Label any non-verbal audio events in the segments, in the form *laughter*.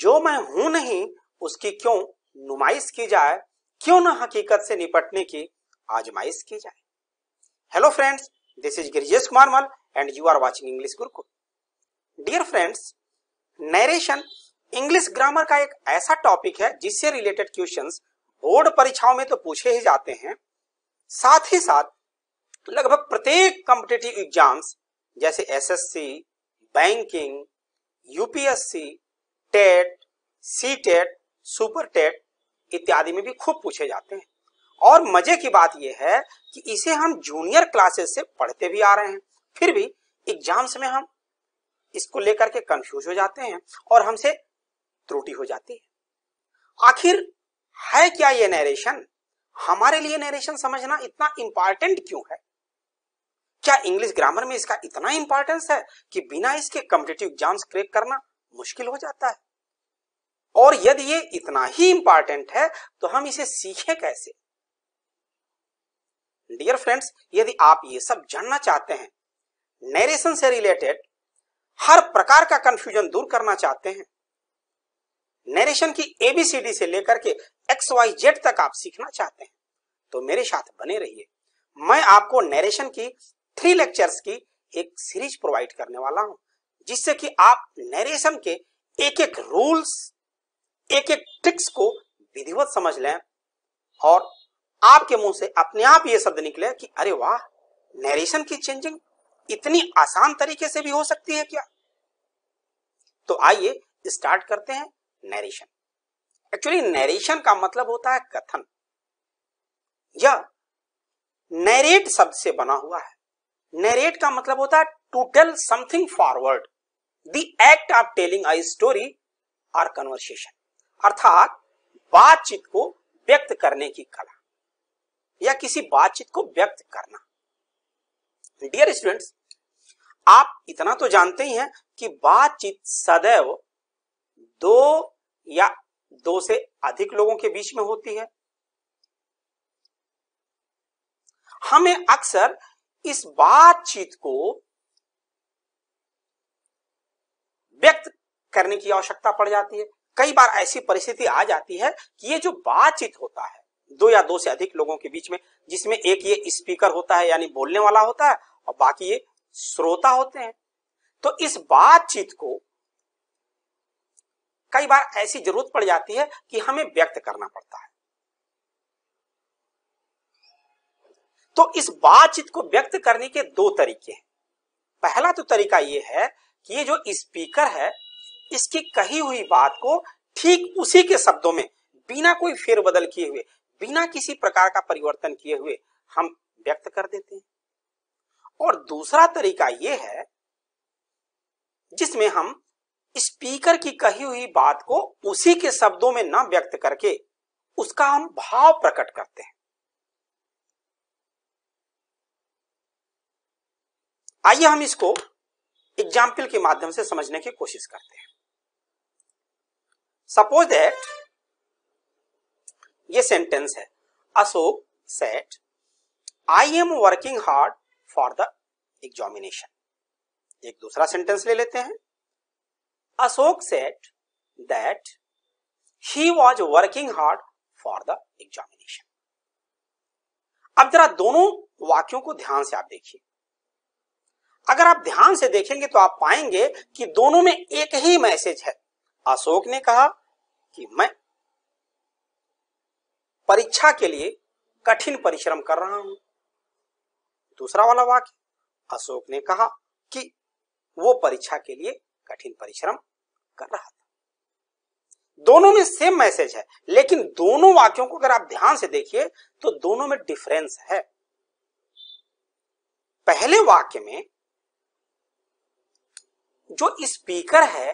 जो मैं हूं नहीं उसकी क्यों नुमाइश की जाए क्यों ना हकीकत से निपटने की आजमाइश की जाए hello friends this is Girijesh Kumar Mal and you are watching English Gurukul dear friends narration English grammar का एक ऐसा टॉपिक है जिससे रिलेटेड क्वेश्चन बोर्ड परीक्षाओं में तो पूछे ही जाते हैं साथ ही साथ लगभग प्रत्येक कॉम्पिटेटिव एग्जाम्स जैसे SSC, banking UPSC TET C TET super TET इत्यादि में भी खूब पूछे जाते हैं और मजे की बात यह है कि इसे हम जूनियर क्लासेस से पढ़ते भी आ रहे हैं फिर भी एग्जाम समय हम इसको लेकर के कंफ्यूज हो जाते हैं और हमसे त्रुटि हो जाती है आखिर है क्या ये नरेशन हमारे लिए नरेशन समझना इतना इंपॉर्टेंट क्यों है क्या इंग्लिश ग्रामर में इसका इतना इंपॉर्टेंस है कि बिना इसके कॉम्पिटेटिव एग्जाम्स क्रेक करना मुश्किल हो जाता है और यदि ये इतना ही इंपॉर्टेंट है तो हम इसे सीखें कैसे डियर फ्रेंड्स यदि आप ये सब जानना चाहते हैं नरेशन से रिलेटेड हर प्रकार का कंफ्यूजन दूर करना चाहते हैं नरेशन की एबीसीडी से लेकर के एक्स वाई जेड तक आप सीखना चाहते हैं तो मेरे साथ बने रहिए मैं आपको नरेशन की थ्री लेक्चर्स की एक सीरीज प्रोवाइड करने वाला हूं जिससे कि आप नरेशन के एक एक रूल्स एक एक ट्रिक्स को विधिवत समझ लें और आपके मुंह से अपने आप ये शब्द निकले कि अरे वाह नरेशन की चेंजिंग इतनी आसान तरीके से भी हो सकती है क्या तो आइए स्टार्ट करते हैं नरेशन एक्चुअली नरेशन का मतलब होता है कथन यह नरेट शब्द से बना हुआ है नरेट का मतलब होता है to tell something forward the act of telling a story और कन्वर्सेशन अर्थात बातचीत को व्यक्त करने की कला या किसी बातचीत को व्यक्त करना डियर स्टूडेंट्स आप इतना तो जानते ही हैं कि बातचीत सदैव दो या दो से अधिक लोगों के बीच में होती है हमें अक्सर इस बातचीत को व्यक्त करने की आवश्यकता पड़ जाती है कई बार ऐसी परिस्थिति आ जाती है कि ये जो बातचीत होता है दो या दो से अधिक लोगों के बीच में जिसमें एक ये स्पीकर होता है यानी बोलने वाला होता है और बाकी ये श्रोता होते हैं तो इस बातचीत को कई बार ऐसी जरूरत पड़ जाती है कि हमें व्यक्त करना पड़ता है तो इस बातचीत को व्यक्त करने के दो तरीके हैं पहला तो तरीका यह है कि ये जो स्पीकर है इसकी कही हुई बात को ठीक उसी के शब्दों में बिना कोई फेरबदल किए हुए बिना किसी प्रकार का परिवर्तन किए हुए हम व्यक्त कर देते हैं और दूसरा तरीका यह है जिसमें हम स्पीकर की कही हुई बात को उसी के शब्दों में ना व्यक्त करके उसका हम भाव प्रकट करते हैं आइए हम इसको एग्जाम्पल के माध्यम से समझने की कोशिश करते हैं सपोज दैट ये सेंटेंस है Ashok said I am working hard for the examination एक दूसरा सेंटेंस ले लेते हैं Ashok said that he was working hard for the examination अब जरा दोनों वाक्यों को ध्यान से आप देखिए अगर आप ध्यान से देखेंगे तो आप पाएंगे कि दोनों में एक ही मैसेज है अशोक ने कहा कि मैं परीक्षा के लिए कठिन परिश्रम कर रहा हूं दूसरा वाला वाक्य अशोक ने कहा कि वो परीक्षा के लिए कठिन परिश्रम कर रहा था दोनों में सेम मैसेज है लेकिन दोनों वाक्यों को अगर आप ध्यान से देखिए तो दोनों में डिफरेंस है पहले वाक्य में जो स्पीकर है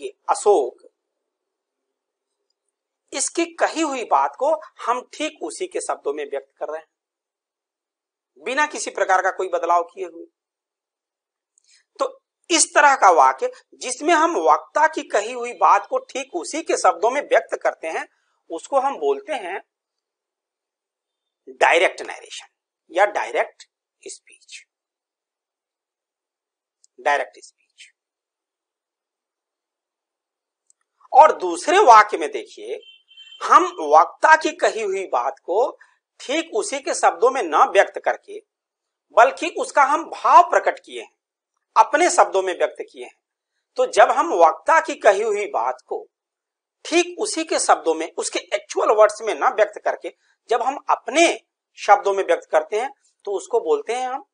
ये अशोक इसकी कही हुई बात को हम ठीक उसी के शब्दों में व्यक्त कर रहे हैं बिना किसी प्रकार का कोई बदलाव किए हुए तो इस तरह का वाक्य जिसमें हम वक्ता की कही हुई बात को ठीक उसी के शब्दों में व्यक्त करते हैं उसको हम बोलते हैं डायरेक्ट नरेशन या डायरेक्ट स्पीच डायरेक्ट स्पीच और दूसरे वाक्य में देखिए हम वक्ता की कही हुई बात को ठीक उसी के शब्दों में न व्यक्त करके बल्कि उसका हम भाव प्रकट किए हैं अपने शब्दों में व्यक्त किए हैं तो जब हम वक्ता की कही हुई बात को ठीक उसी के शब्दों में उसके एक्चुअल वर्ड्स में ना व्यक्त करके जब हम अपने शब्दों में व्यक्त करते हैं तो उसको बोलते हैं हम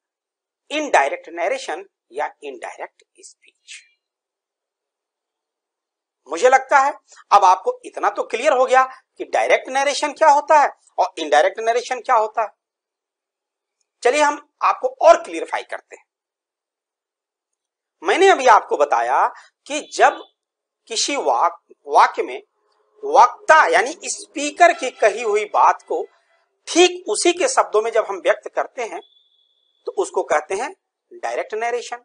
इनडायरेक्ट नरेशन या इनडायरेक्ट स्पीच मुझे लगता है अब आपको इतना तो क्लियर हो गया कि डायरेक्ट नरेशन क्या होता है और इनडायरेक्ट नरेशन क्या होता है चलिए हम आपको और क्लियरफाई करते हैं मैंने अभी आपको बताया कि जब किसी वाक वाक्य में वक्ता यानी स्पीकर की कही हुई बात को ठीक उसी के शब्दों में जब हम व्यक्त करते हैं तो उसको कहते हैं डायरेक्ट नरेशन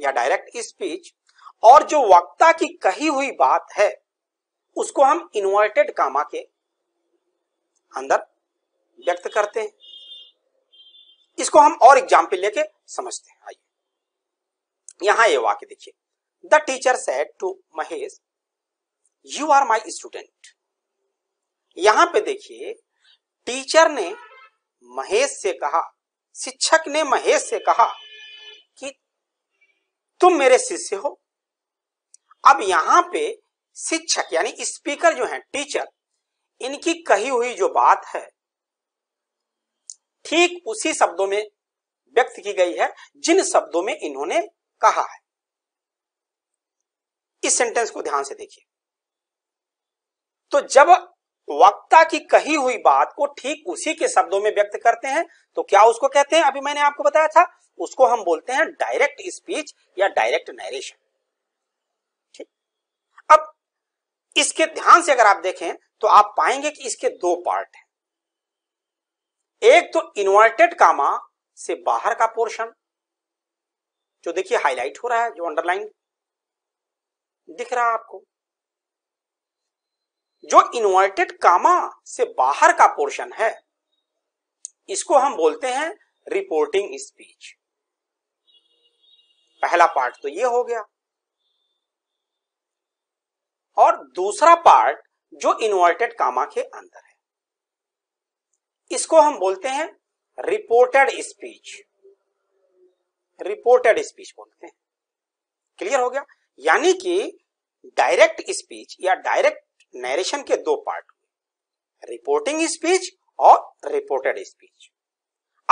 या डायरेक्ट स्पीच और जो वक्ता की कही हुई बात है उसको हम इन्वर्टेड कामा के अंदर व्यक्त करते हैं इसको हम और एग्जाम्पल लेके समझते हैं आइए यहां ये वाक्य देखिए the teacher said to Mahesh you are my student यहां पे देखिए टीचर ने महेश से कहा शिक्षक ने महेश से कहा कि तुम मेरे शिष्य हो अब यहाँ पे शिक्षक यानी स्पीकर जो है टीचर इनकी कही हुई जो बात है ठीक उसी शब्दों में व्यक्त की गई है जिन शब्दों में इन्होंने कहा है इस सेंटेंस को ध्यान से देखिए तो जब वक्ता की कही हुई बात को ठीक उसी के शब्दों में व्यक्त करते हैं तो क्या उसको कहते हैं अभी मैंने आपको बताया था उसको हम बोलते हैं डायरेक्ट स्पीच या डायरेक्ट नरेशन इसके ध्यान से अगर आप देखें तो आप पाएंगे कि इसके दो पार्ट हैं एक तो इन्वर्टेड कामा से बाहर का पोर्शन जो देखिए हाईलाइट हो रहा है जो अंडरलाइन दिख रहा है आपको जो इन्वर्टेड कामा से बाहर का पोर्शन है इसको हम बोलते हैं रिपोर्टिंग स्पीच पहला पार्ट तो ये हो गया और दूसरा पार्ट जो इन्वर्टेड कामा के अंदर है इसको हम बोलते हैं रिपोर्टेड स्पीच रिपोर्टेड स्पीच बोलते हैं क्लियर हो गया यानी कि डायरेक्ट स्पीच या डायरेक्ट नरेशन के दो पार्ट रिपोर्टिंग स्पीच और रिपोर्टेड स्पीच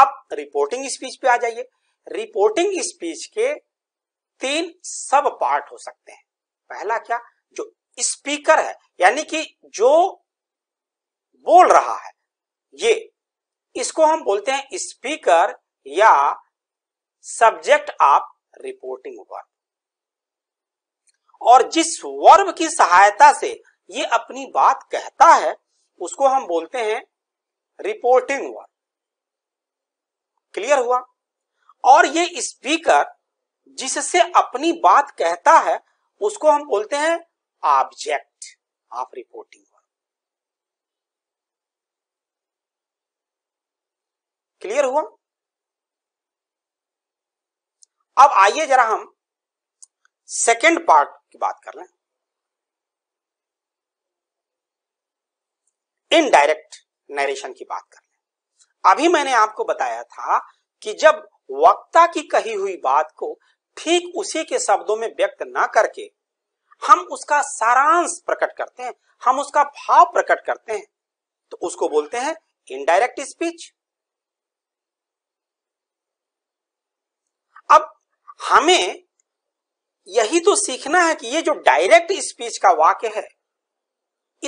अब रिपोर्टिंग स्पीच पे आ जाइए रिपोर्टिंग स्पीच के तीन सब पार्ट हो सकते हैं पहला क्या जो स्पीकर है यानी कि जो बोल रहा है ये इसको हम बोलते हैं स्पीकर या सब्जेक्ट ऑफ रिपोर्टिंग वर्ब और जिस वर्ब की सहायता से ये अपनी बात कहता है उसको हम बोलते हैं रिपोर्टिंग वर्ब क्लियर हुआ और ये स्पीकर जिससे अपनी बात कहता है उसको हम बोलते हैं object of reporting work. Clear हुआ अब आइए जरा हम सेकेंड पार्ट की बात कर रहे हैं इनडायरेक्ट नरेशन की बात कर रहे हैं अभी मैंने आपको बताया था कि जब वक्ता की कही हुई बात को ठीक उसी के शब्दों में व्यक्त ना करके हम उसका सारांश प्रकट करते हैं हम उसका भाव प्रकट करते हैं तो उसको बोलते हैं इनडायरेक्ट स्पीच अब हमें यही तो सीखना है कि ये जो डायरेक्ट स्पीच का वाक्य है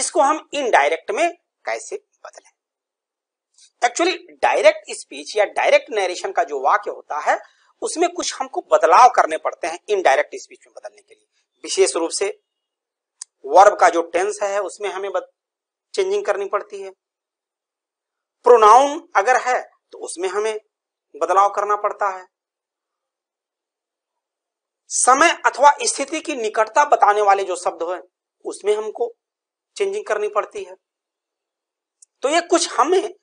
इसको हम इनडायरेक्ट में कैसे बदलें एक्चुअली डायरेक्ट स्पीच या डायरेक्ट नरेशन का जो वाक्य होता है उसमें कुछ हमको बदलाव करने पड़ते हैं इनडायरेक्ट स्पीच में बदलने के लिए विशेष रूप से वर्ब का जो टेंस है उसमें हमें चेंजिंग करनी पड़ती है प्रोनाउन अगर है तो उसमें हमें बदलाव करना पड़ता है समय अथवा स्थिति की निकटता बताने वाले जो शब्द हैं उसमें हमको चेंजिंग करनी पड़ती है तो ये कुछ हमें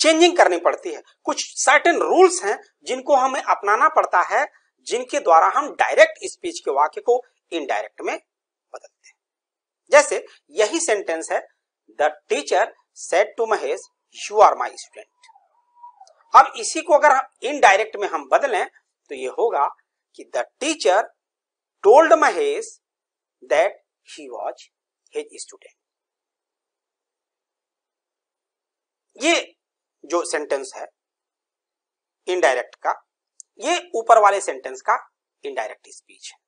चेंजिंग करनी पड़ती है कुछ सर्टेन रूल्स हैं जिनको हमें अपनाना पड़ता है जिनके द्वारा हम डायरेक्ट स्पीच के वाक्य को इनडायरेक्ट में बदलते हैं जैसे यही सेंटेंस है the teacher said to Mahesh you are my student अब इसी को अगर हम इनडायरेक्ट में हम बदलें तो ये होगा कि the teacher told Mahesh that he was his student ये जो सेंटेंस है इनडायरेक्ट का ये ऊपर वाले सेंटेंस का इनडायरेक्ट स्पीच है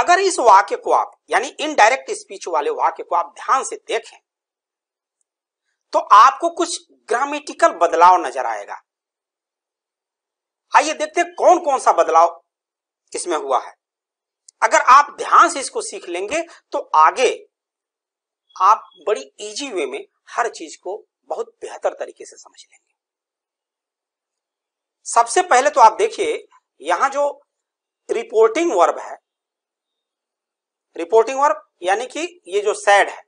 अगर इस वाक्य को आप यानी इनडायरेक्ट स्पीच वाले वाक्य को आप ध्यान से देखें तो आपको कुछ ग्रामेटिकल बदलाव नजर आएगा आइए देखते हैं कौन कौन सा बदलाव इसमें हुआ है अगर आप ध्यान से इसको सीख लेंगे तो आगे आप बड़ी इजी वे में हर चीज को बहुत बेहतर तरीके से समझ लेंगे सबसे पहले तो आप देखिए यहां जो रिपोर्टिंग वर्ब है रिपोर्टिंग वर्ब यानी कि ये जो सैड है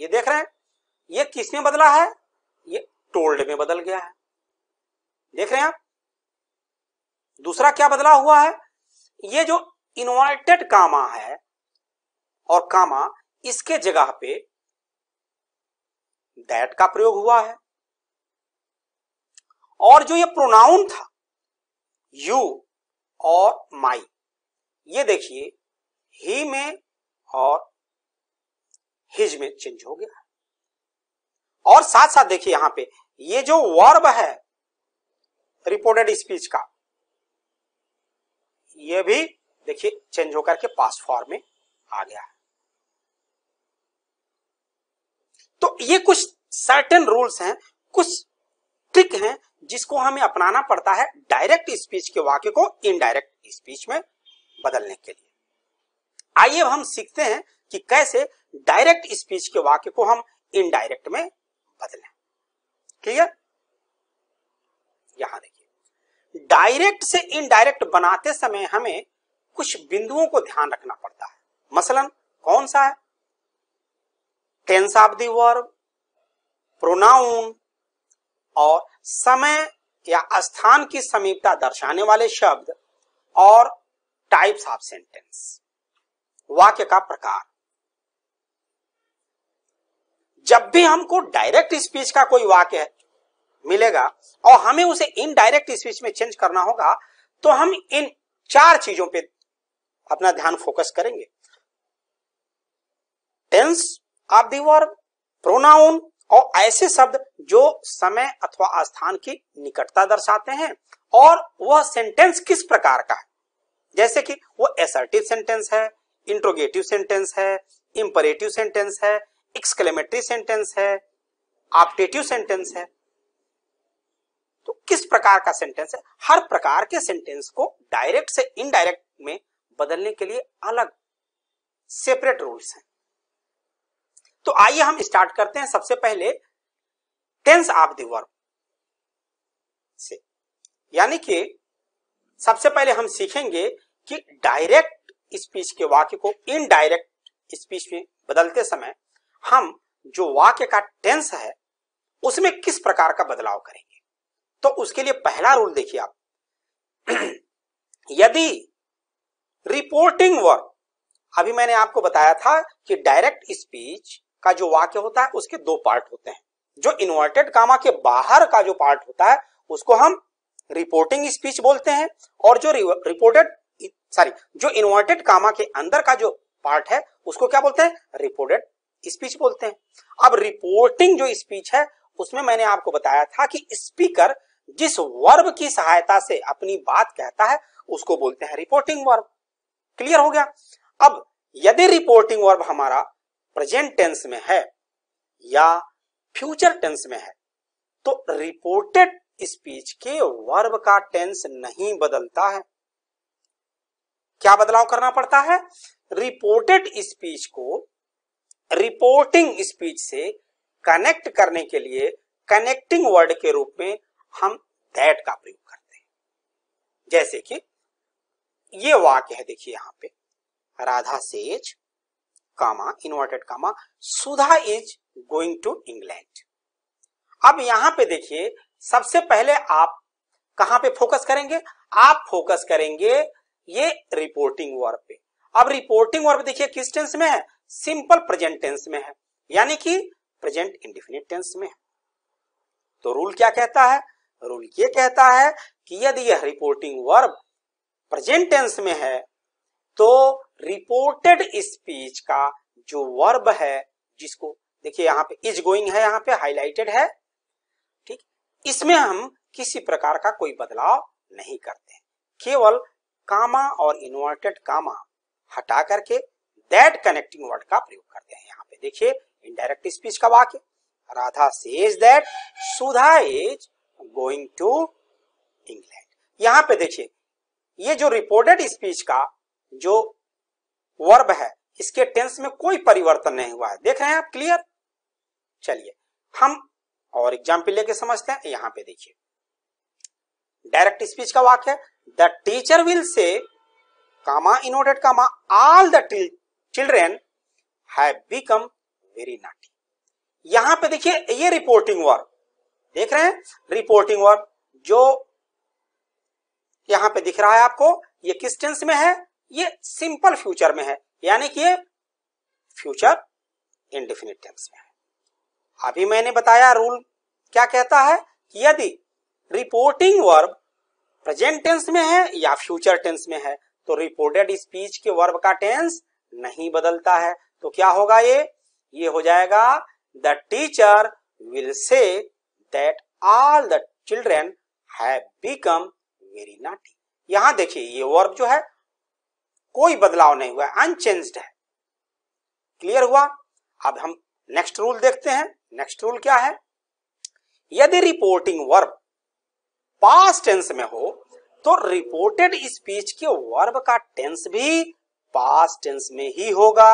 ये देख रहे हैं ये किस में बदला है ये टोल्ड में बदल गया है देख रहे हैं आप दूसरा क्या बदला हुआ है ये जो इन्वर्टेड कामा है और कामा इसके जगह पे दैट का प्रयोग हुआ है और जो ये प्रोनाउन था यू और माई ये देखिए ही में और हिज में चेंज हो गया और साथ साथ देखिए यहां पे ये जो वर्ब है रिपोर्टेड स्पीच का ये भी देखिए चेंज होकर के पास फॉर्म में आ गया है तो ये कुछ सर्टेन रूल्स हैं कुछ ट्रिक हैं जिसको हमें अपनाना पड़ता है डायरेक्ट स्पीच के वाक्य को इनडायरेक्ट स्पीच में बदलने के लिए आइए हम सीखते हैं कि कैसे डायरेक्ट स्पीच के वाक्य को हम इनडायरेक्ट में बदलें क्लियर यहां देखिए डायरेक्ट से इनडायरेक्ट बनाते समय हमें कुछ बिंदुओं को ध्यान रखना पड़ता है मसलन कौन सा है tense of the verb pronoun और समय या स्थान की समीपता दर्शाने वाले शब्द और टाइप्स ऑफ सेंटेंस वाक्य का प्रकार जब भी हमको डायरेक्ट स्पीच का कोई वाक्य मिलेगा और हमें उसे इनडायरेक्ट स्पीच में चेंज करना होगा तो हम इन चार चीजों पे अपना ध्यान फोकस करेंगे टेंस ऑफ दी प्रोनाउन और ऐसे शब्द जो समय अथवा स्थान की निकटता दर्शाते हैं और वह सेंटेंस किस प्रकार का है जैसे कि वो एसर्टिव सेंटेंस है इंट्रोगेटिव सेंटेंस है इंपरेटिव सेंटेंस है एक्सक्लेमेटरी सेंटेंस है ऑप्टेटिव सेंटेंस है तो किस प्रकार का सेंटेंस है हर प्रकार के सेंटेंस को डायरेक्ट से इनडायरेक्ट में बदलने के लिए अलग सेपरेट रूल्स हैं तो आइए हम स्टार्ट करते हैं सबसे पहले टेंस ऑफ द वर्ब से यानी कि सबसे पहले हम सीखेंगे कि डायरेक्ट स्पीच के वाक्य को इनडायरेक्ट स्पीच में बदलते समय हम जो वाक्य का टेंस है उसमें किस प्रकार का बदलाव करेंगे तो उसके लिए पहला रूल देखिए आप *clears throat* यदि रिपोर्टिंग वर्क अभी मैंने आपको बताया था कि डायरेक्ट स्पीच का जो वाक्य होता है उसके दो पार्ट होते हैं जो इन्वर्टेड कामा के बाहर का जो पार्ट होता है उसको हम रिपोर्टिंग स्पीच बोलते हैं और जो रिपोर्टेड सॉरी जो इन्वर्टेड कामा के अंदर का जो पार्ट है उसको क्या बोलते हैं रिपोर्टेड स्पीच बोलते हैं अब रिपोर्टिंग जो स्पीच है उसमें मैंने आपको बताया था कि स्पीकर जिस वर्ब की सहायता से अपनी बात कहता है उसको बोलते हैं रिपोर्टिंग वर्ब क्लियर हो गया अब यदि रिपोर्टिंग वर्ब हमारा प्रेजेंट टेंस में है या फ्यूचर टेंस में है तो रिपोर्टेड स्पीच के वर्ब का टेंस नहीं बदलता है क्या बदलाव करना पड़ता है रिपोर्टेड स्पीच को रिपोर्टिंग स्पीच से कनेक्ट करने के लिए कनेक्टिंग वर्ड के रूप में हम दैट का प्रयोग करते हैं जैसे कि ये वाक्य है देखिए यहां पे Radha says comma inverted comma Sudha is going to England अब यहां पे देखिए सबसे पहले आप कहां पे फोकस करेंगे आप फोकस करेंगे ये रिपोर्टिंग वर्ब पे अब रिपोर्टिंग वर्ब देखिए किस टेंस में है सिंपल प्रेजेंट टेंस में है यानी कि प्रेजेंट इंडिफिनिट टेंस में है तो रूल क्या कहता है रूल ये कहता है कि यदि यह रिपोर्टिंग वर्ब प्रेजेंट टेंस में है तो रिपोर्टेड स्पीच का जो वर्ब है जिसको देखिए यहाँ पे इज गोइंग है यहाँ पे हाईलाइटेड है ठीक इसमें हम किसी प्रकार का कोई बदलाव नहीं करते केवल कामा और इन्वर्टेड कामा हटा करके दैट कनेक्टिंग वर्ड का प्रयोग करते हैं यहाँ पे देखिए इनडायरेक्ट स्पीच का वाक्य Radha says that Sudha is going to England यहाँ पे देखिए ये जो रिपोर्टेड स्पीच का जो वर्ब है इसके टेंस में कोई परिवर्तन नहीं हुआ है देख रहे हैं आप क्लियर चलिए हम और एग्जाम्पल लेके समझते हैं यहाँ पे देखिए डायरेक्ट स्पीच का वाक्य the teacher will say comma inverted comma all the children have become very naughty यहां पे देखिए ये रिपोर्टिंग वर्ब देख रहे हैं रिपोर्टिंग वर्ब जो यहां पे दिख रहा है आपको ये किस टेंस में है ये सिंपल फ्यूचर में है यानी कि ये फ्यूचर इनडिफिनिट टेंस में है अभी मैंने बताया रूल क्या कहता है यदि रिपोर्टिंग वर्ब प्रेजेंट टेंस में है या फ्यूचर टेंस में है तो रिपोर्टेड स्पीच के वर्ब का टेंस नहीं बदलता है तो क्या होगा ये ये हो जाएगा the teacher will say that all the children have become very naughty यहां देखिए ये वर्ब जो है कोई बदलाव नहीं हुआ अनचेंज्ड है क्लियर हुआ अब हम नेक्स्ट रूल देखते हैं नेक्स्ट रूल क्या है यदि रिपोर्टिंग वर्ब पास्ट टेंस में हो तो रिपोर्टेड स्पीच के वर्ब का टेंस भी पास्ट टेंस में ही होगा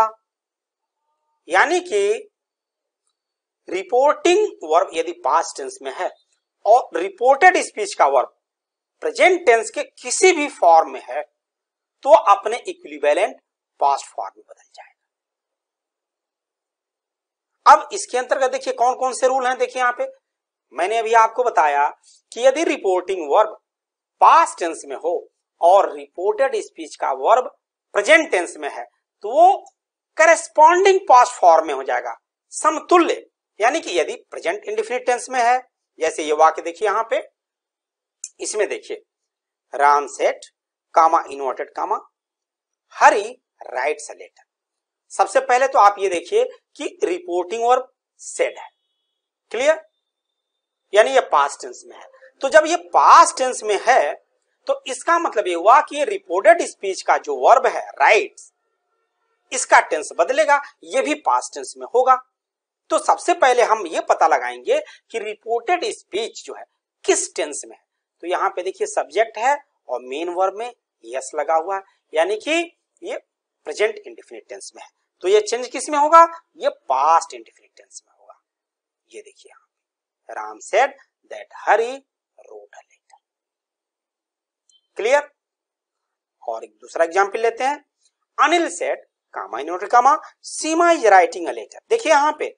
यानी कि रिपोर्टिंग वर्ब यदि पास्ट टेंस में है और रिपोर्टेड स्पीच का वर्ब प्रेजेंट टेंस के किसी भी फॉर्म में है तो अपने इक्विवेलेंट पास्ट फॉर्म में बदल जाएगा अब इसके अंतर्गत देखिए कौन कौन से रूल हैं देखिए यहां पे मैंने अभी आपको बताया कि यदि रिपोर्टिंग वर्ब पास्ट टेंस में हो और रिपोर्टेड स्पीच का वर्ब प्रेजेंट टेंस में है तो वो करेस्पॉन्डिंग पास्ट फॉर्म में हो जाएगा समतुल्य यानी कि यदि प्रेजेंट इंडिफिनिट टेंस में है जैसे ये वाक्य देखिए यहां पे इसमें देखिए Ram said comma inverted comma Hari write letter सबसे पहले तो आप ये देखिए कि रिपोर्टिंग और सेड है क्लियर यानी ये पास्ट टेंस में है तो जब ये पास्ट टेंस में है तो इसका मतलब ये हुआ कि रिपोर्टेड स्पीच का जो वर्ब है राइट इसका टेंस बदलेगा ये भी पास्ट टेंस में होगा तो सबसे पहले हम ये पता लगाएंगे कि रिपोर्टेड स्पीच जो है किस टेंस में है तो यहाँ पे देखिए सब्जेक्ट है और मेन वर्ब में यस लगा हुआ है यानी कि ये प्रेजेंट इंडिफिनिट टेंस में है तो ये चेंज किस में होगा ये पास्ट इंडिफिनिट टेंस में होगा ये देखिए Ram said that Hari wrote डलेगा क्लियर और एक दूसरा एग्जाम्पल लेते हैं Anil said comma inverted comma Seema is writing letter देखिए यहां पे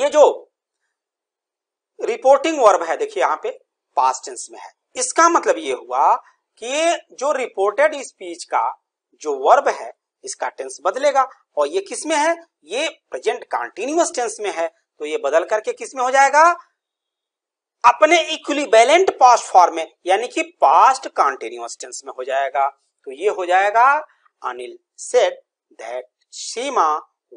ये जो रिपोर्टिंग वर्ब है देखिए यहां पे पास्ट टेंस में है इसका मतलब ये हुआ कि ये जो रिपोर्टेड स्पीच का जो वर्ब है इसका टेंस बदलेगा और ये किस में है ये प्रेजेंट कंटिन्यूअस टेंस में है तो ये बदल करके किस में हो जाएगा अपने इक्वली बैलेंट पास्ट फॉर्म में यानी कि पास्ट कॉन्टिन्यूस टेंस में हो जाएगा तो ये हो जाएगा Anil said that Seema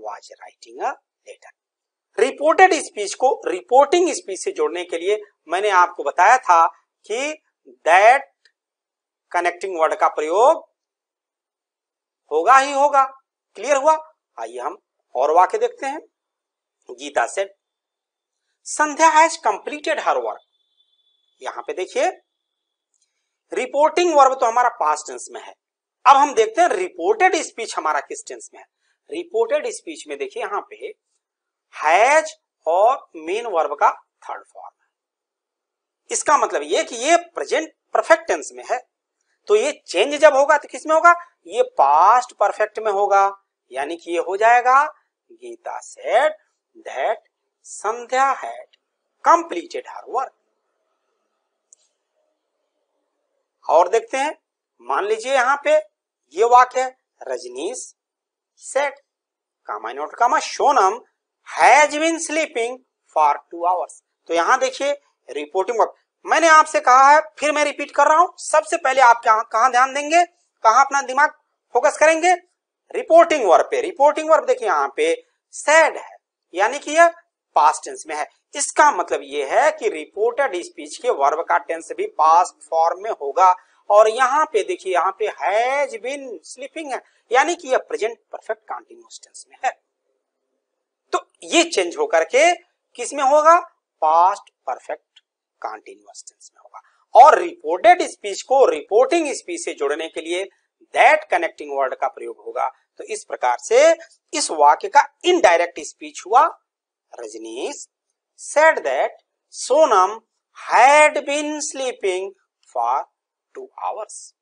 was writing a letter reported speech को रिपोर्टिंग स्पीच से जोड़ने के लिए मैंने आपको बताया था कि दैट कनेक्टिंग वर्ड का प्रयोग होगा ही होगा क्लियर हुआ आइए हम और वाक्य देखते हैं Geeta said Sandhya has completed her work यहां पे देखिए रिपोर्टिंग वर्ब तो हमारा पास्ट टेंस में है अब हम देखते हैं रिपोर्टेड स्पीच हमारा किस टेंस में है रिपोर्टेड स्पीच में देखिए यहां पे हैज और मेन वर्ब का थर्ड फॉर्म है इसका मतलब ये कि ये प्रेजेंट परफेक्ट टेंस में है तो ये चेंज जब होगा तो किसमें होगा ये पास्ट परफेक्ट में होगा यानी कि ये हो जाएगा Geeta said that Sandhya had completed her work और देखते हैं मान लीजिए यहां पे ये वाक्य Rajneesh said comma note comma Sonam has been sleeping for two hours तो यहां देखिए रिपोर्टिंग वर्क मैंने आपसे कहा है फिर मैं रिपीट कर रहा हूं सबसे पहले आप कहा ध्यान देंगे कहा अपना दिमाग फोकस करेंगे रिपोर्टिंग वर्क पे रिपोर्टिंग वर्क देखिए यहां पे सैड है यानी कि यह पास्ट टेंस में है इसका मतलब ये है कि रिपोर्टेड स्पीच के वर्ब का टेंस भी पास्ट फॉर्म में होगा और यहाँ पे देखिए यहाँ पे हैज बिन स्लीपिंग है यानी कि यह प्रेजेंट परफेक्ट कंटिन्यूस टेंस में है तो ये चेंज होकर के किस में होगा पास्ट परफेक्ट कंटिन्यूस टेंस में होगा और रिपोर्टेड स्पीच को रिपोर्टिंग स्पीच से जोड़ने के लिए दैट कनेक्टिंग वर्ड का प्रयोग होगा तो इस प्रकार से इस वाक्य का इनडायरेक्ट स्पीच हुआ Rajneesh said that Sonam had been sleeping for two hours.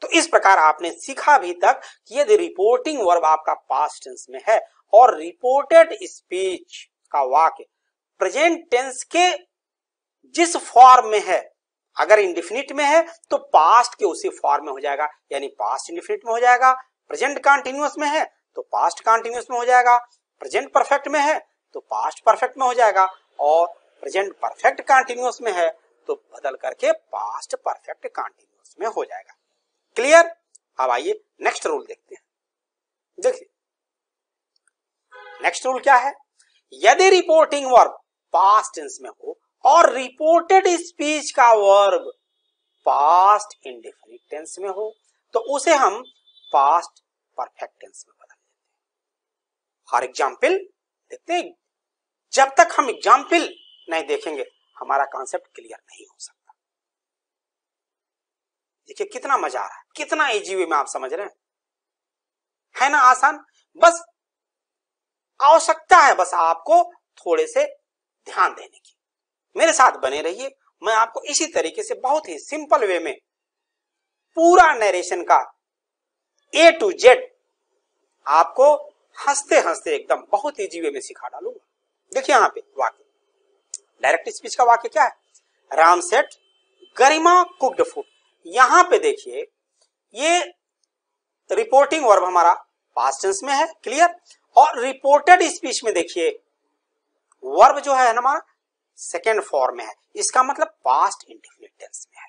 तो इस प्रकार आपने सीखा अभी तक कि यदि रिपोर्टिंग वर्ब आपका पास्ट टेंस में है और रिपोर्टेड स्पीच का वाक्य प्रेजेंट टेंस के जिस फॉर्म में है अगर इंडिफिनिट में है तो पास्ट के उसी फॉर्म में हो जाएगा यानी पास्ट इंडिफिनिट में हो जाएगा प्रेजेंट कंटिन्यूअस में है तो पास्ट कॉन्टिन्यूस में हो जाएगा प्रेजेंट परफेक्ट में है तो पास्ट परफेक्ट में हो जाएगा और प्रेजेंट परफेक्ट कॉन्टिन्यूस में है तो बदल करके पास्ट परफेक्ट कॉन्टिन्यूस में हो जाएगा क्लियर अब आइए नेक्स्ट रूल देखते हैं देखिए नेक्स्ट रूल क्या है यदि रिपोर्टिंग वर्ब पास्ट टेंस में हो और रिपोर्टेड स्पीच का वर्ब पास्ट इंडिफिनिट टेंस में हो तो उसे हम पास्ट परफेक्ट टेंस में फॉर एग्जाम्पल देखते हैं जब तक हम एग्जाम्पल नहीं देखेंगे हमारा कॉन्सेप्ट क्लियर नहीं हो सकता देखिए कितना मजा आ रहा है कितना इजी वे में आप समझ रहे हैं है ना आसान बस आवश्यकता है बस आपको थोड़े से ध्यान देने की मेरे साथ बने रहिए मैं आपको इसी तरीके से बहुत ही सिंपल वे में पूरा नरेशन का ए टू जेड आपको हंसते हंसते एकदम बहुत ईजी वे में सिखा डालूंगा देखिए यहाँ पे वाक्य डायरेक्ट स्पीच का वाक्य क्या है राम सेठ गरिमा कुक्ड फूड यहाँ पे देखिए ये रिपोर्टिंग वर्ब हमारा पास्ट टेंस में है क्लियर और रिपोर्टेड स्पीच में देखिए वर्ब जो है हमारा सेकेंड फॉर्म में है इसका मतलब पास्ट इंडिफिनिट टेंस में है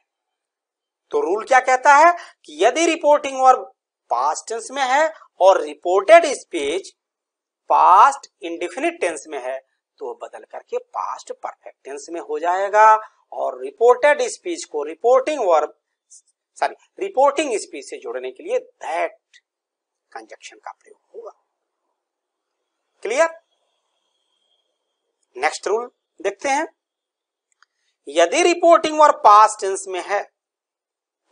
तो रूल क्या कहता है कि यदि रिपोर्टिंग वर्ब पास्ट टेंस में है और reported speech past indefinite tense में है तो बदल करके पास्ट परफेक्ट टेंस में हो जाएगा और रिपोर्टेड स्पीच को reporting verb sorry reporting speech से जोड़ने के लिए दैट कंजक्शन का प्रयोग होगा क्लियर नेक्स्ट रूल देखते हैं यदि रिपोर्टिंग वर्ब पास्ट टेंस में है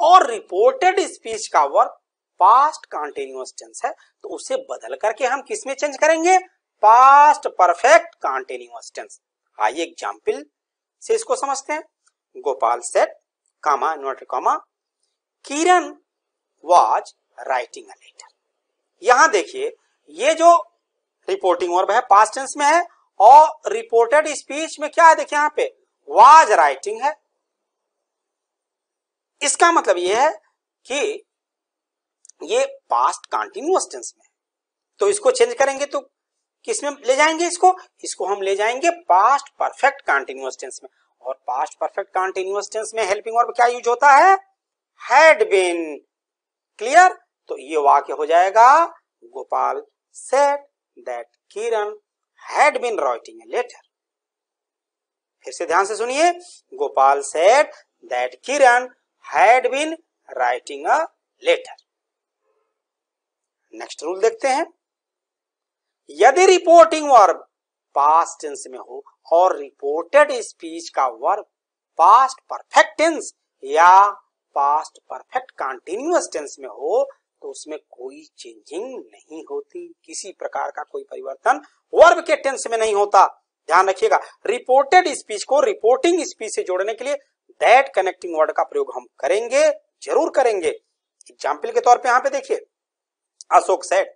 और रिपोर्टेड स्पीच का वर्ब पास्ट कॉन्टिन्यूस टेंस है तो उसे बदल करके हम किस में चेंज करेंगे पास्ट परफेक्ट कॉन्टिन्यूस टेंस आइए एग्जाम्पल से इसको समझते हैं Gopal said comma note comma Kiran was writing a letter यहां देखिए ये जो रिपोर्टिंग वर्ब है पास्ट टेंस में है और रिपोर्टेड स्पीच में क्या है देखिए यहां पे वाज राइटिंग है इसका मतलब यह है कि ये पास्ट कॉन्टिन्यूस टेंस में तो इसको चेंज करेंगे तो किस में ले जाएंगे इसको इसको हम ले जाएंगे पास्ट परफेक्ट कॉन्टिन्यूस टेंस में और पास्ट परफेक्ट कॉन्टिन्यूस टेंस में हेल्पिंग वर्ब क्या यूज होता है हैड बीन क्लियर तो ये वाक्य हो जाएगा Gopal said that Kiran had been writing a letter फिर से ध्यान से सुनिए Gopal said that Kiran had been writing a letter next rule देखते हैं यदि रिपोर्टिंग वर्ब पास्ट टेंस में हो और रिपोर्टेड स्पीच का वर्ब पास्ट परफेक्ट टेंस या पास्ट परफेक्ट कंटिन्यूस टेंस में हो तो उसमें कोई चेंजिंग नहीं होती किसी प्रकार का कोई परिवर्तन वर्ब के टेंस में नहीं होता ध्यान रखिएगा रिपोर्टेड स्पीच को रिपोर्टिंग स्पीच से जोड़ने के लिए दैट कनेक्टिंग वर्ड का प्रयोग हम करेंगे जरूर करेंगे एग्जाम्पल के तौर पर यहां पर देखिए Ashok said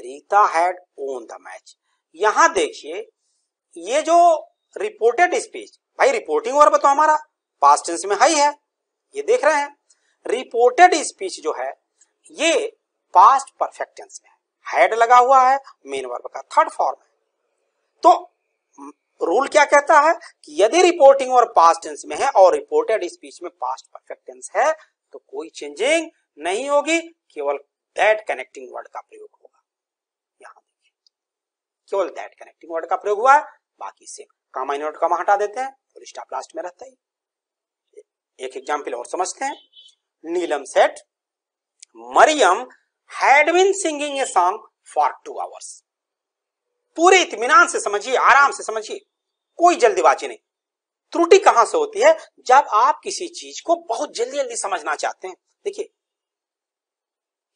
Rita had won the match यहां देखिए ये जो रिपोर्टेड स्पीच भाई रिपोर्टिंग वर्ब तो हमारा पास टेंस में हाई है ये देख रहे हैं रिपोर्टेड स्पीच जो है ये पास्ट परफेक्ट टेंस में है हैड लगा हुआ है मेन वर्ब का थर्ड फॉर्म है तो रूल क्या कहता है कि यदि रिपोर्टिंग और पास्ट टेंस में है और रिपोर्टेड स्पीच में पास्ट परफेक्ट टेंस है तो कोई चेंजिंग नहीं होगी केवल दैट कनेक्टिंग वर्ड का प्रयोग होगा यहां देखिए केवल दैट कनेक्टिंग वर्ड का प्रयोग हुआ बाकी से कामा इनवर्ट कामा हटा देते हैं फुल स्टॉप लास्ट में रहता है एक एग्जाम्पल और समझते हैं Neelam said Mariam had been singing a song for two hours पूरे इतमान से समझिए आराम से समझिए कोई जल्दीबाजी नहीं त्रुटि कहां से होती है जब आप किसी चीज को बहुत जल्दी जल्दी समझना चाहते हैं देखिए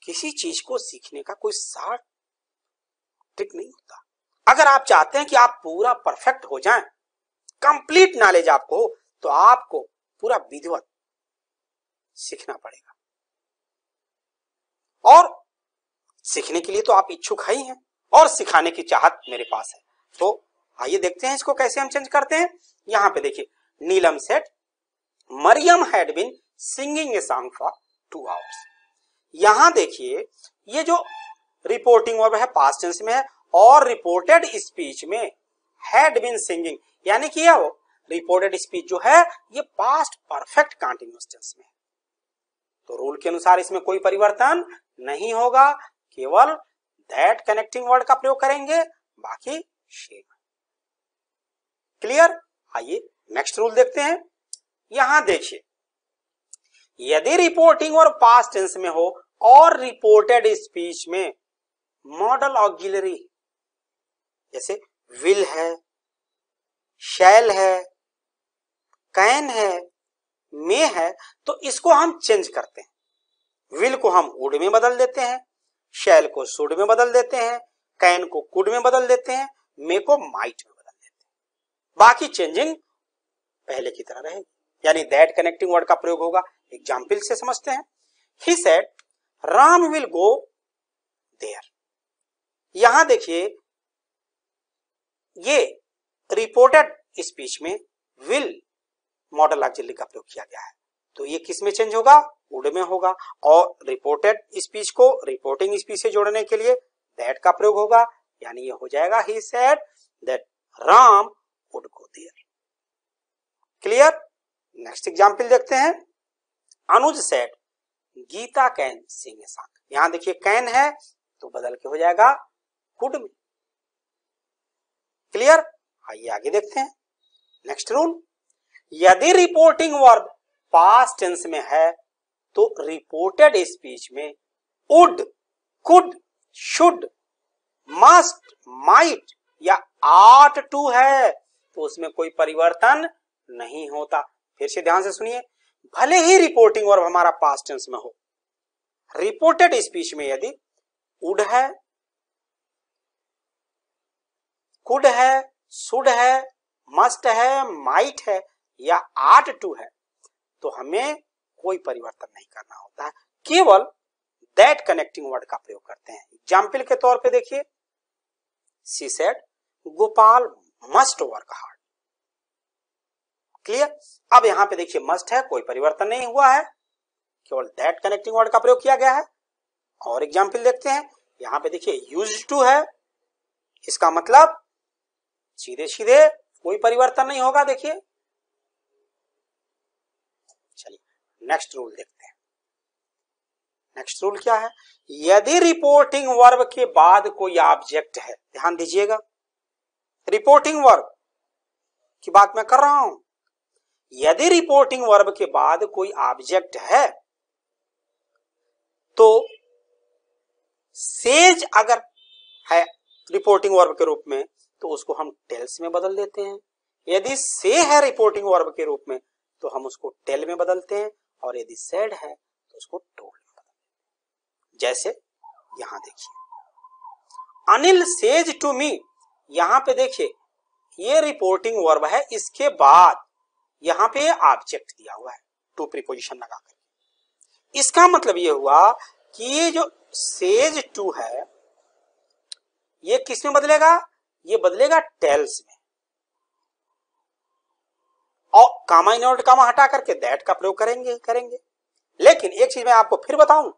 किसी चीज को सीखने का कोई सार ट्रिक नहीं होता अगर आप चाहते हैं कि आप पूरा परफेक्ट हो जाएं, कंप्लीट नॉलेज आपको हो तो आपको पूरा विधिवत सीखना पड़ेगा और सीखने के लिए तो आप इच्छुक है ही हैं और सिखाने की चाहत मेरे पास है तो आइए देखते हैं इसको कैसे हम चेंज करते हैं यहां पे देखिए Neelam said Mariam had been singing a song for two hours यहां देखिए ये जो रिपोर्टिंग वर्ब है पास्ट टेंस में है और रिपोर्टेड स्पीच में हैड बीन सिंगिंग यानी कि यह रिपोर्टेड स्पीच जो है ये पास्ट परफेक्ट कॉन्टिन्यूस टेंस में तो रूल के अनुसार इसमें कोई परिवर्तन नहीं होगा केवल दैट कनेक्टिंग वर्ड का प्रयोग करेंगे बाकी शेम क्लियर आइए नेक्स्ट रूल देखते हैं यहां देखिए यदि रिपोर्टिंग और पास्ट टेंस में हो और रिपोर्टेड स्पीच में मॉडल ऑक्सिलरी जैसे विल है शैल है कैन है मे है तो इसको हम चेंज करते हैं विल को हम वुड में बदल देते हैं शैल को सुड में बदल देते हैं कैन को कुड में बदल देते हैं मे को माइट में बदल देते हैं बाकी चेंजिंग पहले की तरह रहेगी यानी दैट कनेक्टिंग वर्ड का प्रयोग होगा एग्जाम्पल से समझते हैं he said Ram will go there यहां देखिए ये रिपोर्टेड स्पीच में विल मॉडल ऑक्जिली का प्रयोग किया गया है तो ये किस में चेंज होगा वुड में होगा और रिपोर्टेड स्पीच को रिपोर्टिंग स्पीच से जोड़ने के लिए दैट का प्रयोग होगा यानी ये हो जाएगा he said that Ram would go there clear next example देखते हैं Anuj said Geeta can sing song यहां देखिए कैन है तो बदल के हो जाएगा कुड में क्लियर आइए आगे देखते हैं नेक्स्ट रूल यदि रिपोर्टिंग वर्ब पास्ट टेंस में है तो रिपोर्टेड स्पीच में उड कुड शुड मस्ट माइट या आट टू है तो उसमें कोई परिवर्तन नहीं होता फिर से ध्यान से सुनिए भले ही रिपोर्टिंग वर्ब हमारा पास्ट टेंस में हो रिपोर्टेड स्पीच में यदि उड है कुड है सुड है मस्ट है माइट है या आर्ट टू है तो हमें कोई परिवर्तन नहीं करना होता केवल दैट कनेक्टिंग वर्ड का प्रयोग करते हैं एग्जाम्पल के तौर पे देखिए she said Gopal must work hard clear अब यहां पे देखिए मस्ट है कोई परिवर्तन नहीं हुआ है केवल दैट कनेक्टिंग वर्ड का प्रयोग किया गया है और एग्जाम्पल देखते हैं यहां पे देखिए यूज टू है इसका मतलब सीधे सीधे कोई परिवर्तन नहीं होगा देखिए चलिए नेक्स्ट रूल देखते हैं नेक्स्ट रूल क्या है यदि रिपोर्टिंग वर्ब के बाद कोई ऑब्जेक्ट है ध्यान दीजिएगा रिपोर्टिंग वर्ब की बात मैं कर रहा हूं यदि रिपोर्टिंग वर्ब के बाद कोई ऑब्जेक्ट है तो सेज अगर है रिपोर्टिंग वर्ब के रूप में तो उसको हम टेल्स में बदल देते हैं यदि से है रिपोर्टिंग वर्ब के रूप में तो हम उसको टेल में बदलते हैं और यदि सेड है तो उसको टोल में बदलते हैं जैसे यहां देखिए अनिल सेज टू मी यहां पे देखिए ये रिपोर्टिंग वर्ब है इसके बाद यहां पे ऑब्जेक्ट दिया हुआ है टू प्रीपोजिशन लगा कर इसका मतलब ये हुआ कि ये जो सेज टू है ये किस में बदलेगा ये बदलेगा टेल्स में और कामा इनवर्ट कामा हटा करके दैट का प्रयोग करेंगे करेंगे लेकिन एक चीज मैं आपको फिर बताऊं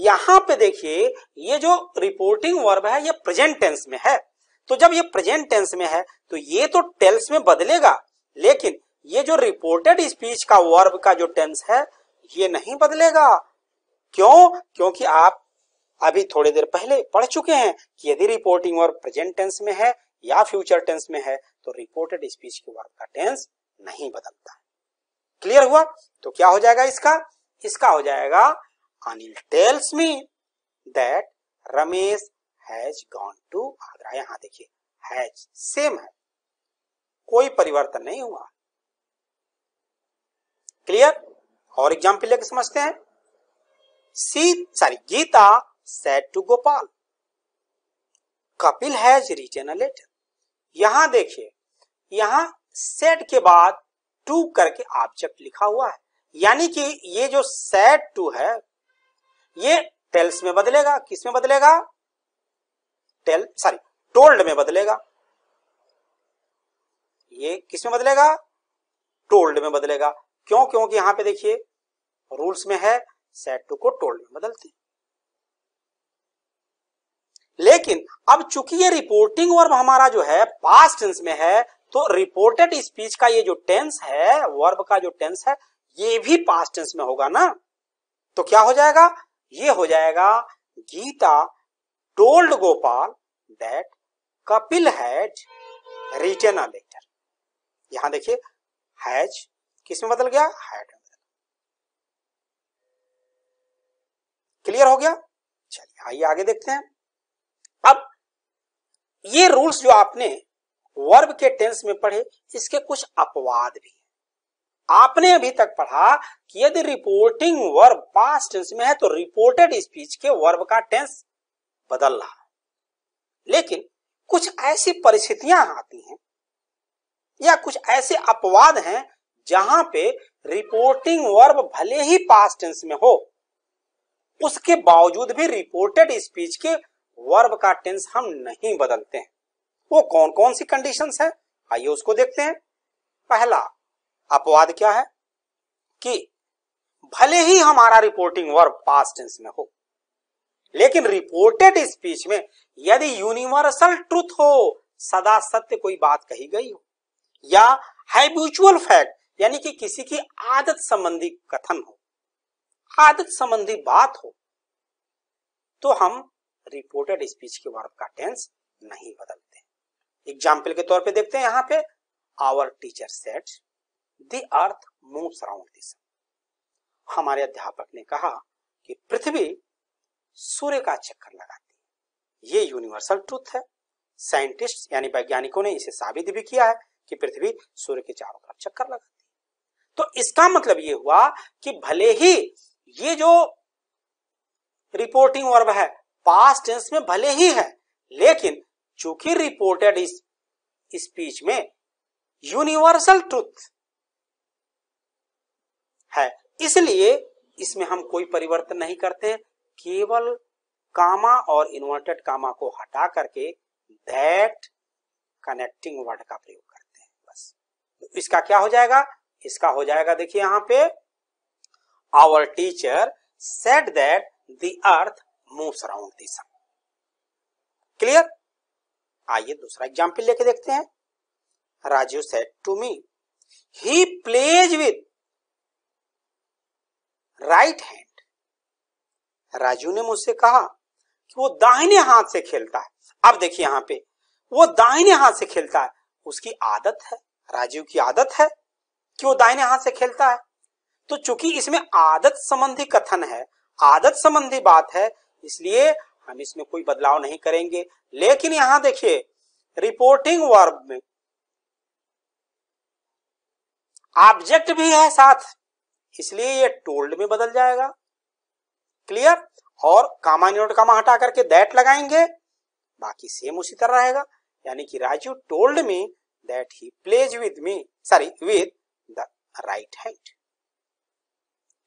यहां पे देखिए ये जो रिपोर्टिंग वर्ब है ये प्रेजेंट टेंस में है तो जब ये प्रेजेंट टेंस में है तो ये तो टेल्स में बदलेगा लेकिन ये जो रिपोर्टेड स्पीच का वर्ब का जो टेंस है ये नहीं बदलेगा क्यों क्योंकि आप अभी थोड़ी देर पहले पढ़ चुके हैं कि यदि रिपोर्टिंग वर्ब प्रेजेंट टेंस में है या फ्यूचर टेंस में है तो रिपोर्टेड स्पीच के वर्ब का टेंस नहीं बदलता क्लियर हुआ तो क्या हो जाएगा इसका इसका हो जाएगा Anil tells me that Ramesh has gone to Agra यहां देखिए हैज सेम है कोई परिवर्तन नहीं हुआ क्लियर और एग्जाम्पल लेके समझते हैं she sorry Geeta said to Gopal Kapil has return a letter यहां देखिए यहां सेट के बाद टू करके ऑब्जेक्ट लिखा हुआ है यानी कि ये जो सेट टू है ये टेल्स में बदलेगा किस में बदलेगा टेल सॉरी टोल्ड में बदलेगा ये किस में बदलेगा टोल्ड में बदलेगा क्यों क्योंकि यहां पे देखिए रूल्स में है सेट टू को टोल्ड में बदलते लेकिन अब चूंकि ये रिपोर्टिंग वर्ब हमारा जो है पास्ट टेंस में है तो रिपोर्टेड स्पीच का ये जो टेंस है वर्ब का जो टेंस है ये भी पास्ट टेंस में होगा ना तो क्या हो जाएगा ये हो जाएगा Geeta told Gopal that Kapil has return a letter यहां देखिए हैज किस में बदल गया हाइट में क्लियर हो गया चलिए आइए आगे देखते हैं अब ये रूल्स जो आपने वर्ब के टेंस में पढ़े इसके कुछ अपवाद भी आपने अभी तक पढ़ा कि यदि रिपोर्टिंग वर्ब पास्ट टेंस में है तो रिपोर्टेड स्पीच के वर्ब का टेंस बदल रहा है लेकिन कुछ ऐसी परिस्थितियां आती हैं या कुछ ऐसे अपवाद हैं जहां पे रिपोर्टिंग वर्ब भले ही पास्ट टेंस में हो उसके बावजूद भी रिपोर्टेड स्पीच के वर्ब का टेंस हम नहीं बदलते हैं वो कौन कौन सी कंडीशन है आइए उसको देखते हैं पहला अपवाद क्या है कि भले ही हमारा रिपोर्टिंग वर्ब पास्ट टेंस में हो लेकिन रिपोर्टेड स्पीच में यदि यूनिवर्सल ट्रुथ हो सदा सत्य कोई बात कही गई हो या हैबिचुअल फैक्ट यानी कि किसी की आदत संबंधी कथन हो आदत संबंधी बात हो तो हम रिपोर्टेड स्पीच के वर्ब का टेंस नहीं बदलते एग्जाम्पल के तौर पे देखते हैं यहाँ पे our teacher said the earth around this हमारे अध्यापक ने कहा कि पृथ्वी सूर्य का चक्कर लगाती है ये यूनिवर्सल ट्रूथ है साइंटिस्ट यानी वैज्ञानिकों ने इसे साबित भी किया है कि पृथ्वी सूर्य के चारों तरफ चक्कर लगाती तो इसका मतलब ये हुआ कि भले ही ये जो रिपोर्टिंग वर्ब है पास्ट टेंस में भले ही है लेकिन चूंकि रिपोर्टेड इस स्पीच में यूनिवर्सल ट्रुथ है इसलिए इसमें हम कोई परिवर्तन नहीं करते केवल कामा और इन्वर्टेड कामा को हटा करके दैट कनेक्टिंग वर्ड का प्रयोग करते हैं बस तो इसका क्या हो जाएगा इसका हो जाएगा देखिए यहां पे our teacher said that the earth earth moves around the sun clear आइए दूसरा एग्जाम्पल लेके देखते हैं Rajeev said to me he plays with right hand Raju ने मुझसे कहा कि वो दाहिने हाथ से खेलता है अब देखिए यहां पे वो दाहिने हाथ से खेलता है उसकी आदत है राजीव की आदत है कि वो दाहिने हाथ से खेलता है तो चूंकि इसमें आदत संबंधी कथन है आदत संबंधी बात है इसलिए हम इसमें कोई बदलाव नहीं करेंगे लेकिन यहां देखिए रिपोर्टिंग वर्ब में ऑब्जेक्ट भी है साथ इसलिए ये टोल्ड में बदल जाएगा क्लियर और कामा नोट कामा हटा करके दैट लगाएंगे बाकी सेम उसी तरह रहेगा यानी कि Raju told me that he plays with me sorry with the right hand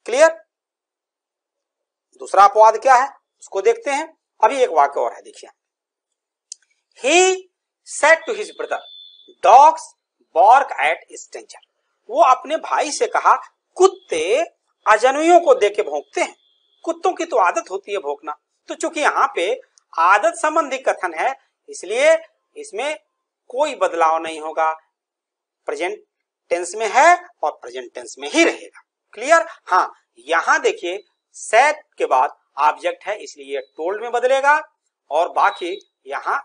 clear दूसरा अपवाद क्या है उसको देखते हैं अभी एक वाक्य और है देखिए He said to his brother, dogs bark at stranger वो अपने भाई से कहा कुत्ते अजनवियों को देख के भोंकते हैं कुत्तों की तो आदत होती है भोंकना तो चूंकि यहाँ पे आदत संबंधी कथन है इसलिए इसमें कोई बदलाव नहीं होगा प्रेजेंट टेंस में है और प्रेजेंट टेंस में ही रहेगा क्लियर हाँ यहां देखिए सेट के बाद ऑब्जेक्ट है इसलिए टोल्ड में बदलेगा और बाकी यहां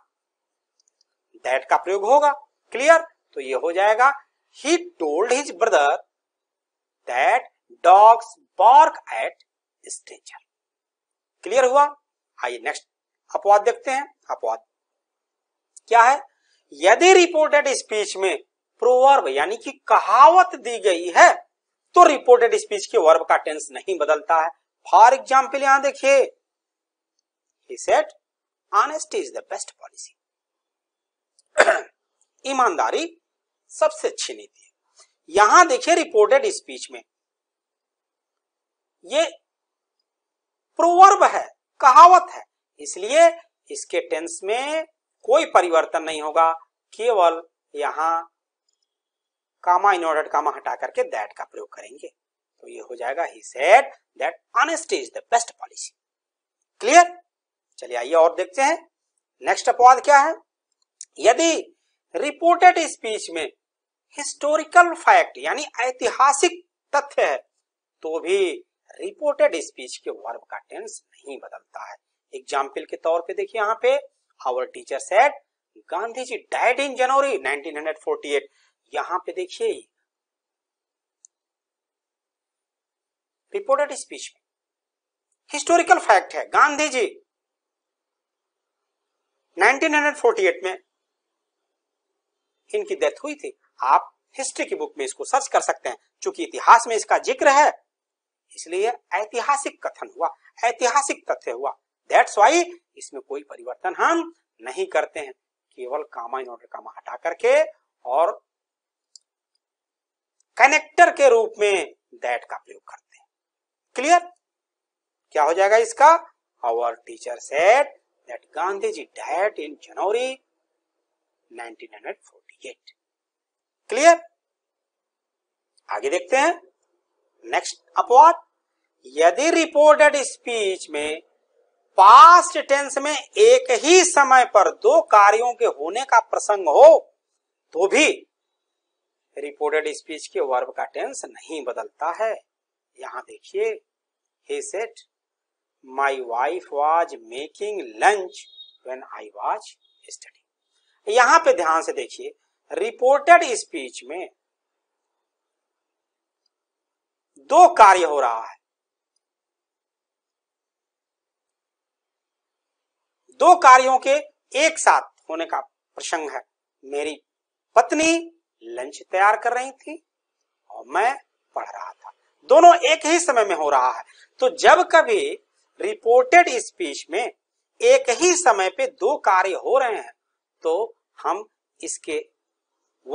दैट का प्रयोग होगा क्लियर तो ये हो जाएगा he told his brother that dogs bark at stranger clear हुआ आइए नेक्स्ट अपवाद देखते हैं अपवाद क्या है यदि रिपोर्टेड स्पीच में प्रोवर्ब यानी कि कहावत दी गई है तो रिपोर्टेड स्पीच के वर्ब का टेंस नहीं बदलता है फॉर एग्जाम्पल यहां देखिए honesty is the best policy ईमानदारी सबसे अच्छी नीति है यहां देखिए रिपोर्टेड स्पीच में ये प्रोवर्ब है कहावत है इसलिए इसके टेंस में कोई परिवर्तन नहीं होगा केवल यहां कामा इन ऑर्डर कामा हटा करके दैट का प्रयोग करेंगे तो ये हो जाएगा he said that honesty is the best policy clear चलिए आइए और देखते हैं नेक्स्ट अपवाद क्या है यदि रिपोर्टेड स्पीच में हिस्टोरिकल फैक्ट यानी ऐतिहासिक तथ्य है तो भी रिपोर्टेड स्पीच के वर्ब का टेंस नहीं बदलता है एग्जाम्पल के तौर पे देखिए यहाँ पे our teacher said Gandhi ji died in January 1948 यहां पे देखिए रिपोर्टेड स्पीच में हिस्टोरिकल फैक्ट है गांधी जी 1948 में इनकी डेथ हुई थी आप हिस्ट्री की बुक में इसको सर्च कर सकते हैं क्योंकि इतिहास में इसका जिक्र है इसलिए ऐतिहासिक कथन हुआ ऐतिहासिक तथ्य हुआ दैट्स वाई इसमें कोई परिवर्तन हम नहीं करते हैं केवल कामा इन ऑर्डर कामा हटा करके और कनेक्टर के रूप में दैट का प्रयोग करते हैं क्लियर क्या हो जाएगा इसका our teacher said that Gandhi ji died in January 1948 clear आगे देखते हैं नेक्स्ट अपवाद यदि रिपोर्टेड स्पीच में पास्ट टेंस में एक ही समय पर दो कार्यों के होने का प्रसंग हो तो भी रिपोर्टेड स्पीच के वर्ब का टेंस नहीं बदलता है यहाँ देखिए he said my wife was making lunch when I was study यहाँ पे ध्यान से देखिए रिपोर्टेड स्पीच में दो कार्य हो रहा है दो कार्यों के एक साथ होने का प्रसंग है मेरी पत्नी लंच तैयार कर रही थी और मैं पढ़ रहा था दोनों एक ही समय में हो रहा है तो जब कभी रिपोर्टेड स्पीच में एक ही समय पे दो कार्य हो रहे हैं तो हम इसके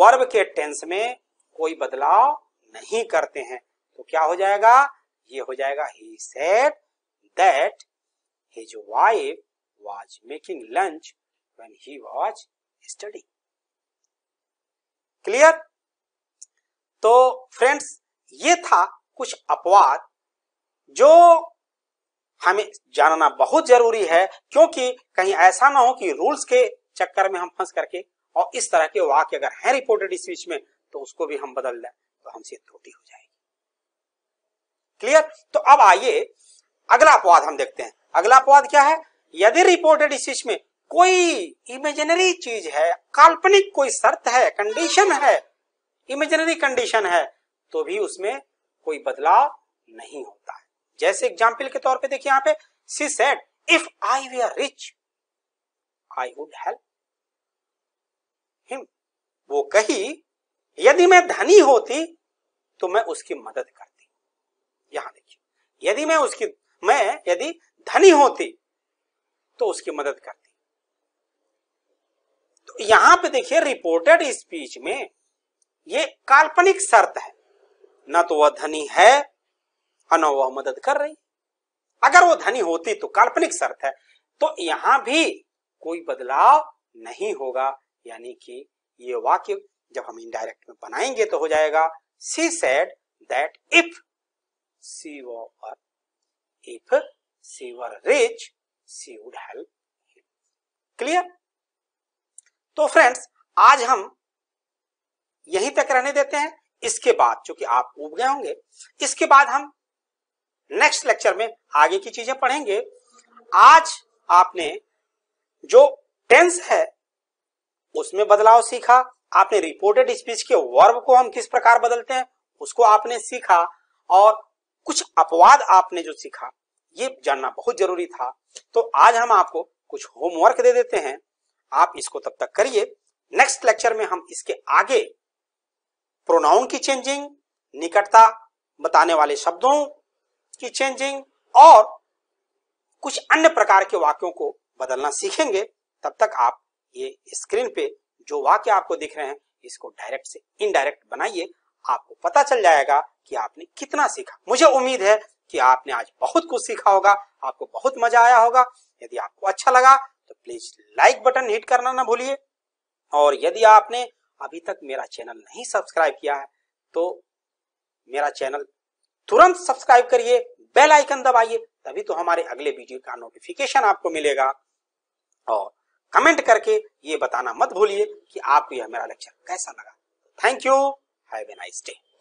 वर्ब के टेंस में कोई बदलाव नहीं करते हैं तो क्या हो जाएगा ये हो जाएगा he said that his wife was making lunch when he was study clear तो फ्रेंड्स ये था कुछ अपवाद जो हमें जानना बहुत जरूरी है क्योंकि कहीं ऐसा ना हो कि रूल्स के चक्कर में हम फंस करके और इस तरह के वाक्य अगर हैं रिपोर्टेड इस बीच में तो उसको भी हम बदल लें तो हमसे त्रुटि हो जाएगी क्लियर तो अब आइए अगला अपवाद हम देखते हैं अगला अपवाद क्या है यदि रिपोर्टेड इस बीच में कोई इमेजिनरी चीज है काल्पनिक कोई शर्त है कंडीशन है इमेजिनरी कंडीशन है तो भी उसमें कोई बदलाव नहीं होता है जैसे एग्जाम्पल के तौर पे देखिए यहां पे she said if I were rich I would help him वो कही यदि मैं धनी होती तो मैं उसकी मदद करती यहां देखिए यदि मैं उसकी मैं यदि धनी होती तो उसकी मदद करती तो यहां पे देखिए रिपोर्टेड स्पीच में ये काल्पनिक शर्त है ना तो वह धनी है और न वह मदद कर रही अगर वो धनी होती तो काल्पनिक शर्त है तो यहां भी कोई बदलाव नहीं होगा यानी कि ये वाक्य जब हम इनडायरेक्ट में बनाएंगे तो हो जाएगा she said that if she were if she were rich she would help clear तो फ्रेंड्स आज हम यहीं तक रहने देते हैं इसके बाद चूंकि आप उब गए होंगे इसके बाद हम नेक्स्ट लेक्चर में आगे की चीजें पढ़ेंगे आज आपने जो टेंस है उसमें बदलाव सीखा आपने रिपोर्टेड स्पीच के वर्ब को हम किस प्रकार बदलते हैं उसको आपने सीखा और कुछ अपवाद आपने जो सीखा ये जानना बहुत जरूरी था तो आज हम आपको कुछ होमवर्क दे देते हैं आप इसको तब तक करिए नेक्स्ट लेक्चर में हम इसके आगे प्रोनाउन की चेंजिंग निकटता बताने वाले शब्दों की चेंजिंग और कुछ अन्य प्रकार के वाक्यों को बदलना सीखेंगे तब तक आप ये स्क्रीन पे जो वाक्य आपको दिख रहे हैं इसको डायरेक्ट से इनडायरेक्ट बनाइए आपको पता चल जाएगा कि आपने कितना सीखा मुझे उम्मीद है कि आपने आज बहुत कुछ सीखा होगा आपको बहुत मजा आया होगा यदि आपको अच्छा लगा तो प्लीज लाइक बटन हिट करना ना भूलिए और यदि आपने अभी तक मेरा चैनल नहीं सब्सक्राइब किया है तो मेरा चैनल तुरंत सब्सक्राइब करिए बेल आइकन दबाइए तभी तो हमारे अगले वीडियो का नोटिफिकेशन आपको मिलेगा और कमेंट करके ये बताना मत भूलिए कि आपको यह मेरा लेक्चर कैसा लगा thank you have a nice day